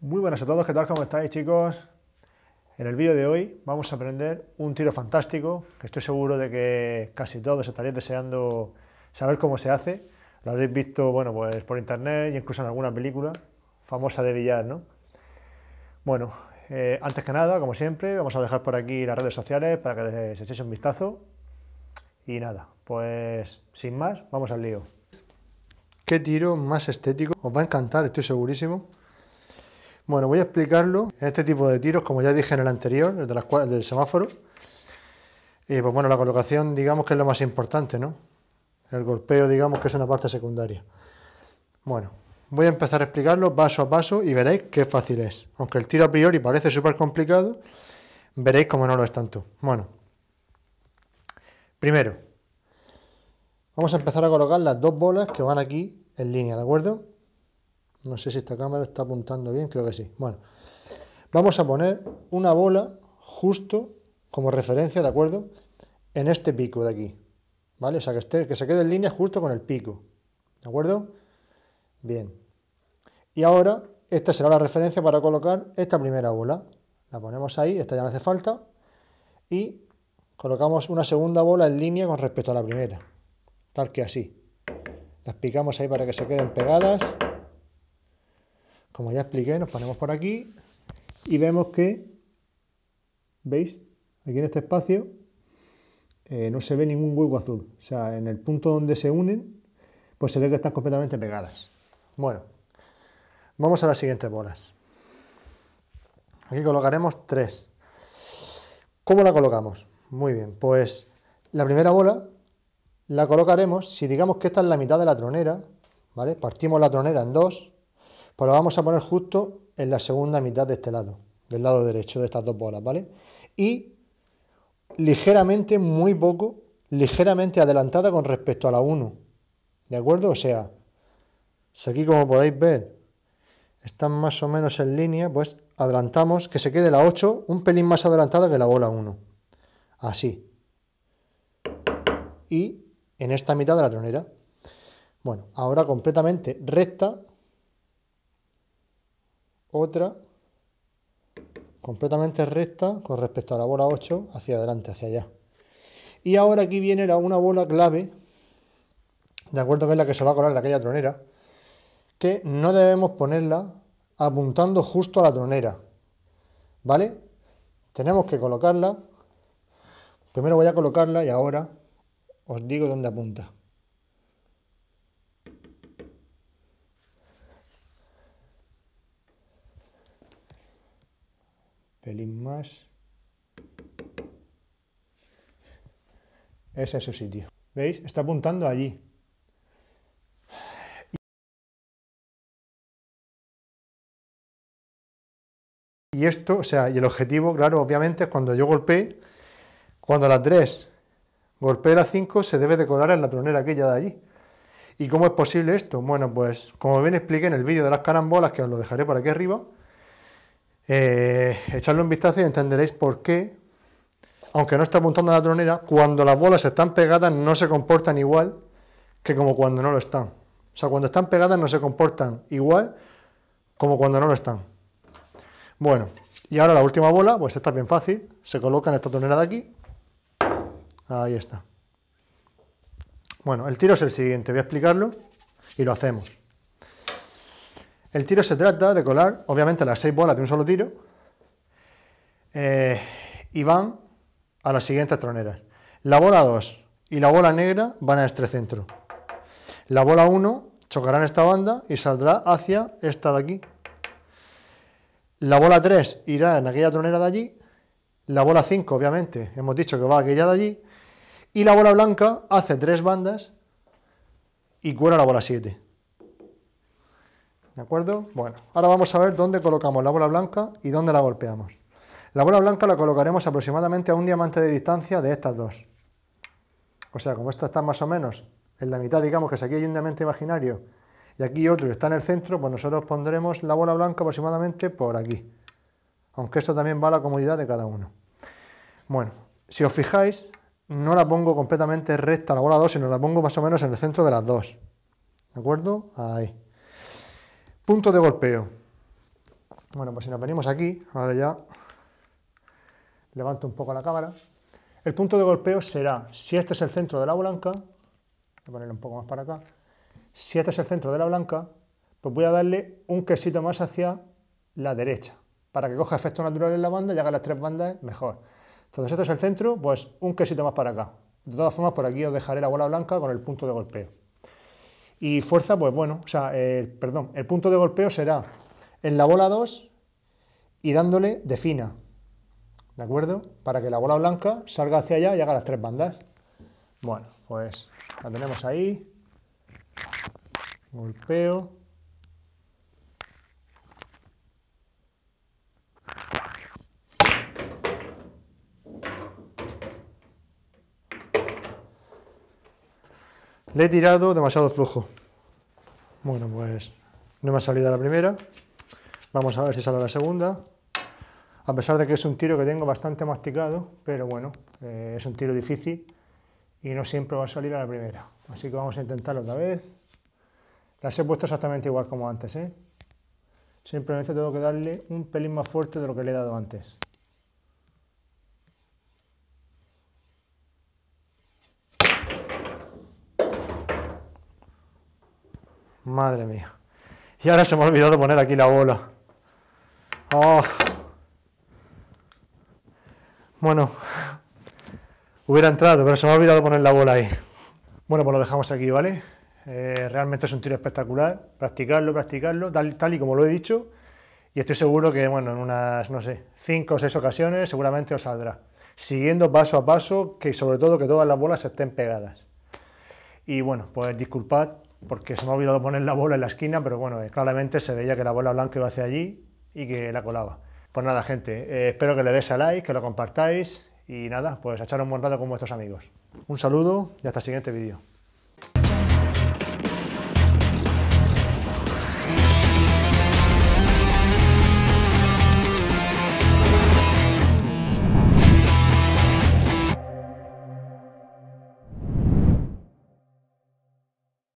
Muy buenas a todos, ¿qué tal? ¿Cómo estáis chicos? En el vídeo de hoy vamos a aprender un tiro fantástico, que estoy seguro de que casi todos estaréis deseando saber cómo se hace. Lo habréis visto, bueno, pues por internet y incluso en alguna película famosa de billar, ¿no? Bueno, eh, antes que nada, como siempre, vamos a dejar por aquí las redes sociales para que les echéis un vistazo. Y nada, pues sin más, vamos al lío. ¿Qué tiro más estético? Os va a encantar, estoy segurísimo. Bueno, voy a explicarlo en este tipo de tiros, como ya dije en el anterior, el, de del semáforo. Y eh, pues bueno, la colocación digamos que es lo más importante, ¿no? El golpeo digamos que es una parte secundaria. Bueno, voy a empezar a explicarlo paso a paso y veréis qué fácil es. Aunque el tiro a priori parece súper complicado, veréis cómo no lo es tanto. Bueno, primero, vamos a empezar a colocar las dos bolas que van aquí en línea, ¿de acuerdo? No sé si esta cámara está apuntando bien, creo que sí. Bueno, vamos a poner una bola justo como referencia, ¿de acuerdo? En este pico de aquí, ¿vale? O sea, que, esté, que se quede en línea justo con el pico, ¿de acuerdo? Bien. Y ahora, esta será la referencia para colocar esta primera bola. La ponemos ahí, esta ya no hace falta. Y colocamos una segunda bola en línea con respecto a la primera, tal que así. Las picamos ahí para que se queden pegadas. Como ya expliqué, nos ponemos por aquí y vemos que, ¿veis? Aquí en este espacio eh, no se ve ningún hueco azul. O sea, en el punto donde se unen, pues se ve que están completamente pegadas. Bueno, vamos a las siguientes bolas. Aquí colocaremos tres. ¿Cómo la colocamos? Muy bien, pues la primera bola la colocaremos, si digamos que esta es la mitad de la tronera, ¿vale? Partimos la tronera en dos pues lo vamos a poner justo en la segunda mitad de este lado, del lado derecho de estas dos bolas, ¿vale? Y ligeramente, muy poco, ligeramente adelantada con respecto a la 1, ¿de acuerdo? O sea, si aquí como podéis ver están más o menos en línea, pues adelantamos que se quede la 8 un pelín más adelantada que la bola 1, así. Y en esta mitad de la tronera. Bueno, ahora completamente recta, otra completamente recta con respecto a la bola 8 hacia adelante, hacia allá. Y ahora aquí viene la, una bola clave, de acuerdo que es la que se va a colar en aquella tronera, que no debemos ponerla apuntando justo a la tronera, ¿vale? Tenemos que colocarla, primero voy a colocarla y ahora os digo dónde apunta. pelín más. Ese es su sitio. ¿Veis? Está apuntando allí. Y esto, o sea, y el objetivo, claro, obviamente, es cuando yo golpeé, cuando la 3 golpeé la 5, se debe de en la tronera aquella de allí. ¿Y cómo es posible esto? Bueno, pues como bien expliqué en el vídeo de las carambolas, que os lo dejaré por aquí arriba, eh, echarle un vistazo y entenderéis por qué, aunque no esté apuntando a la tronera, cuando las bolas están pegadas no se comportan igual que como cuando no lo están. O sea, cuando están pegadas no se comportan igual como cuando no lo están. Bueno, y ahora la última bola, pues esta es bien fácil, se coloca en esta tronera de aquí, ahí está. Bueno, el tiro es el siguiente, voy a explicarlo y lo hacemos. El tiro se trata de colar, obviamente, las seis bolas de un solo tiro eh, y van a las siguientes troneras. La bola 2 y la bola negra van a este centro. La bola 1 chocará en esta banda y saldrá hacia esta de aquí. La bola 3 irá en aquella tronera de allí. La bola 5, obviamente, hemos dicho que va a aquella de allí. Y la bola blanca hace tres bandas y cuela la bola 7. ¿De acuerdo? Bueno, ahora vamos a ver dónde colocamos la bola blanca y dónde la golpeamos. La bola blanca la colocaremos aproximadamente a un diamante de distancia de estas dos. O sea, como esto está más o menos en la mitad, digamos que si aquí hay un diamante imaginario y aquí otro está en el centro, pues nosotros pondremos la bola blanca aproximadamente por aquí. Aunque esto también va a la comodidad de cada uno. Bueno, si os fijáis, no la pongo completamente recta la bola 2, sino la pongo más o menos en el centro de las dos. ¿De acuerdo? Ahí. Punto de golpeo. Bueno, pues si nos venimos aquí, ahora ya levanto un poco la cámara. El punto de golpeo será, si este es el centro de la blanca, voy a ponerlo un poco más para acá, si este es el centro de la blanca, pues voy a darle un quesito más hacia la derecha, para que coja efecto natural en la banda y haga las tres bandas mejor. Entonces este es el centro, pues un quesito más para acá. De todas formas, por aquí os dejaré la bola blanca con el punto de golpeo. Y fuerza, pues bueno, o sea, perdón, el punto de golpeo será en la bola 2 y dándole de fina, ¿de acuerdo? Para que la bola blanca salga hacia allá y haga las tres bandas. Bueno, pues la tenemos ahí, golpeo, Le he tirado demasiado flujo. Bueno, pues no me ha salido la primera. Vamos a ver si sale la segunda. A pesar de que es un tiro que tengo bastante masticado, pero bueno, eh, es un tiro difícil y no siempre va a salir a la primera. Así que vamos a intentarlo otra vez. Las he puesto exactamente igual como antes, ¿eh? Simplemente tengo que darle un pelín más fuerte de lo que le he dado antes. Madre mía. Y ahora se me ha olvidado poner aquí la bola. Ah. Bueno, hubiera entrado, pero se me ha olvidado poner la bola ahí. Bueno, pues lo dejamos aquí, ¿vale? Eh, realmente es un tiro espectacular. Practicarlo, practicarlo, tal, y como lo he dicho. Y estoy seguro que, bueno, en unas, no sé, cinco o seis ocasiones seguramente os saldrá. Siguiendo paso a paso, que sobre todo que todas las bolas estén pegadas. Y bueno, pues disculpad porque se me ha olvidado poner la bola en la esquina, pero bueno, eh, claramente se veía que la bola blanca iba hacia allí y que la colaba. Pues nada, gente, eh, espero que le des a like, que lo compartáis y nada, pues echar un buen rato con vuestros amigos. Un saludo y hasta el siguiente vídeo.